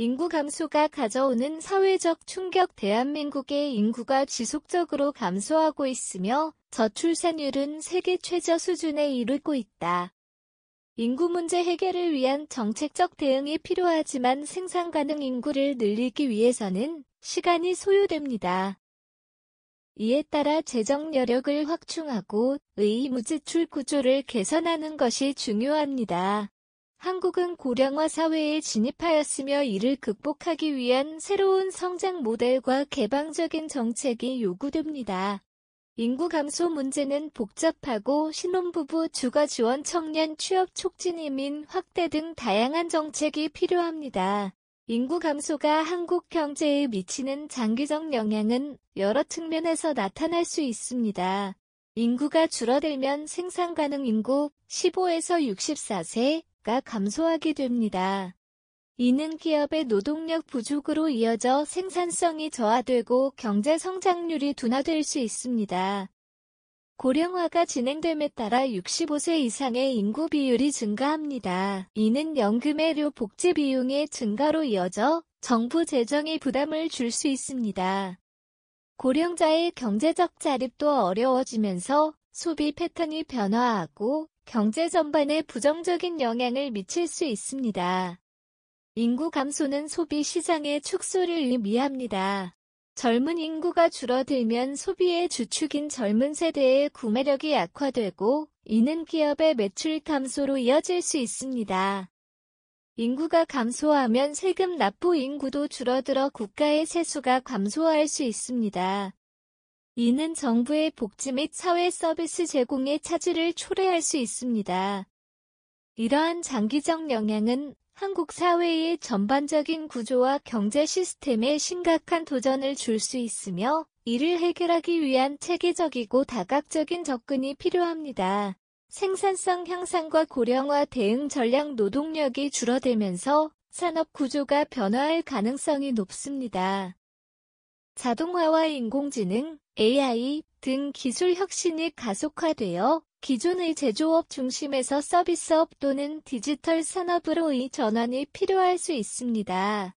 인구 감소가 가져오는 사회적 충격 대한민국의 인구가 지속적으로 감소하고 있으며 저출산율은 세계 최저 수준에 이르고 있다. 인구 문제 해결을 위한 정책적 대응이 필요하지만 생산 가능 인구를 늘리기 위해서는 시간이 소요됩니다. 이에 따라 재정 여력을 확충하고 의무지출 구조를 개선하는 것이 중요합니다. 한국은 고령화 사회에 진입하였으며 이를 극복하기 위한 새로운 성장 모델과 개방적인 정책이 요구됩니다. 인구 감소 문제는 복잡하고 신혼부부 주거 지원 청년 취업 촉진 이민 확대 등 다양한 정책이 필요합니다. 인구 감소가 한국 경제에 미치는 장기적 영향은 여러 측면에서 나타날 수 있습니다. 인구가 줄어들면 생산 가능 인구 15에서 64세, 가 감소하게 됩니다. 이는 기업의 노동력 부족으로 이어져 생산성이 저하되고 경제 성장률이 둔화될 수 있습니다. 고령화가 진행됨에 따라 65세 이상의 인구 비율이 증가합니다. 이는 연금의료 복지 비용의 증가로 이어져 정부 재정에 부담을 줄 수 있습니다. 고령자의 경제적 자립도 어려워지면서 소비 패턴이 변화하고 경제 전반에 부정적인 영향을 미칠 수 있습니다. 인구 감소는 소비 시장의 축소를 의미합니다. 젊은 인구가 줄어들면 소비의 주축인 젊은 세대의 구매력이 약화되고 이는 기업의 매출 감소로 이어질 수 있습니다. 인구가 감소하면 세금 납부 인구도 줄어들어 국가의 세수가 감소할 수 있습니다. 이는 정부의 복지 및 사회 서비스 제공의 차질을 초래할 수 있습니다. 이러한 장기적 영향은 한국 사회의 전반적인 구조와 경제 시스템에 심각한 도전을 줄 수 있으며 이를 해결하기 위한 체계적이고 다각적인 접근이 필요합니다. 생산성 향상과 고령화 대응 전략 노동력이 줄어들면서 산업 구조가 변화할 가능성이 높습니다. 자동화와 인공지능, AI 등 기술 혁신이 가속화되어 기존의 제조업 중심에서 서비스업 또는 디지털 산업으로의 전환이 필요할 수 있습니다.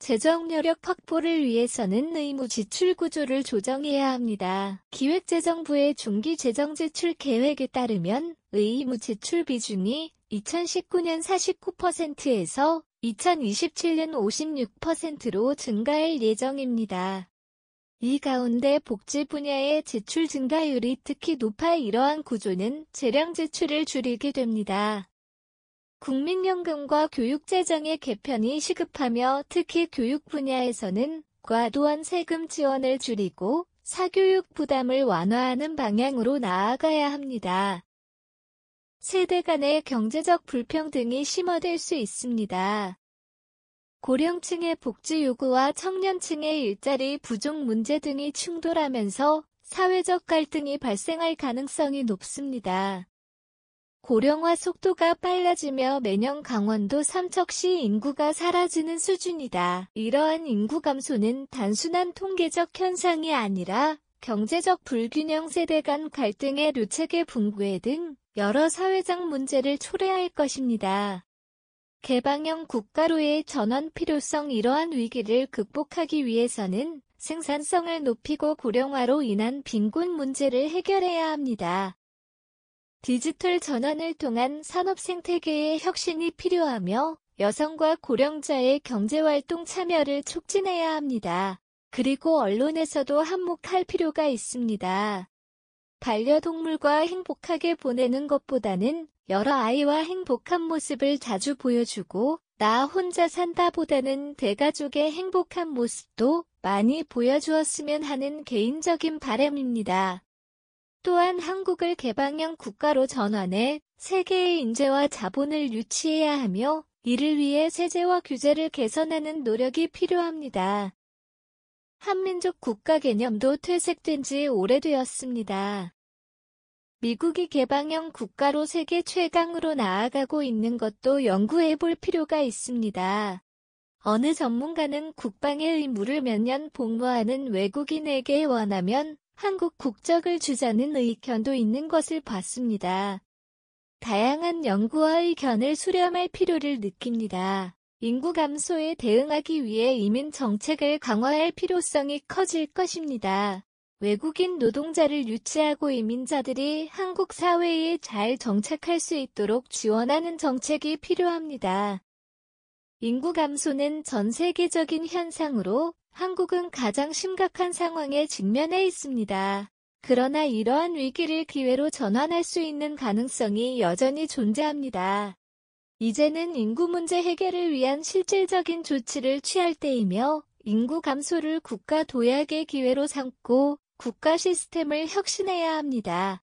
재정 여력 확보를 위해서는 의무 지출 구조를 조정해야 합니다. 기획재정부의 중기 재정 지출 계획에 따르면 의무 지출 비중이 2019년 49%에서 2027년 56%로 증가할 예정입니다. 이 가운데 복지 분야의 지출 증가율이 특히 높아 이러한 구조는 재량 지출을 줄이게 됩니다. 국민연금과 교육재정의 개편이 시급하며 특히 교육 분야에서는 과도한 세금 지원을 줄이고 사교육 부담을 완화하는 방향으로 나아가야 합니다. 세대 간의 경제적 불평등이 심화될 수 있습니다. 고령층의 복지 요구와 청년층의 일자리 부족 문제 등이 충돌하면서 사회적 갈등이 발생할 가능성이 높습니다. 고령화 속도가 빨라지며 매년 강원도 삼척시 인구가 사라지는 수준이다. 이러한 인구 감소는 단순한 통계적 현상이 아니라 경제적 불균형 세대 간 갈등의 류체계 붕괴 등 여러 사회적 문제를 초래할 것입니다. 개방형 국가로의 전환 필요성 이러한 위기를 극복하기 위해서는 생산성을 높이고 고령화로 인한 빈곤 문제를 해결해야 합니다. 디지털 전환을 통한 산업 생태계의 혁신이 필요하며 여성과 고령자의 경제활동 참여를 촉진해야 합니다. 그리고 언론에서도 한몫할 필요가 있습니다. 반려동물과 행복하게 보내는 것보다는 여러 아이와 행복한 모습을 자주 보여주고 나 혼자 산다보다는 대가족의 행복한 모습도 많이 보여주었으면 하는 개인적인 바람입니다. 또한 한국을 개방형 국가로 전환해 세계의 인재와 자본을 유치해야 하며 이를 위해 세제와 규제를 개선하는 노력이 필요합니다. 한민족 국가 개념도 퇴색된 지 오래되었습니다. 미국이 개방형 국가로 세계 최강으로 나아가고 있는 것도 연구해 볼 필요가 있습니다. 어느 전문가는 국방의 의무를 몇 년 복무하는 외국인에게 원하면 한국 국적을 주자는 의견도 있는 것을 봤습니다. 다양한 연구와 의견을 수렴할 필요를 느낍니다. 인구 감소에 대응하기 위해 이민 정책을 강화할 필요성이 커질 것입니다. 외국인 노동자를 유치하고 이민자들이 한국 사회에 잘 정착할 수 있도록 지원하는 정책이 필요합니다. 인구 감소는 전 세계적인 현상으로 한국은 가장 심각한 상황에 직면해 있습니다. 그러나 이러한 위기를 기회로 전환할 수 있는 가능성이 여전히 존재합니다. 이제는 인구 문제 해결을 위한 실질적인 조치를 취할 때이며 인구 감소를 국가 도약의 기회로 삼고 국가 시스템을 혁신해야 합니다.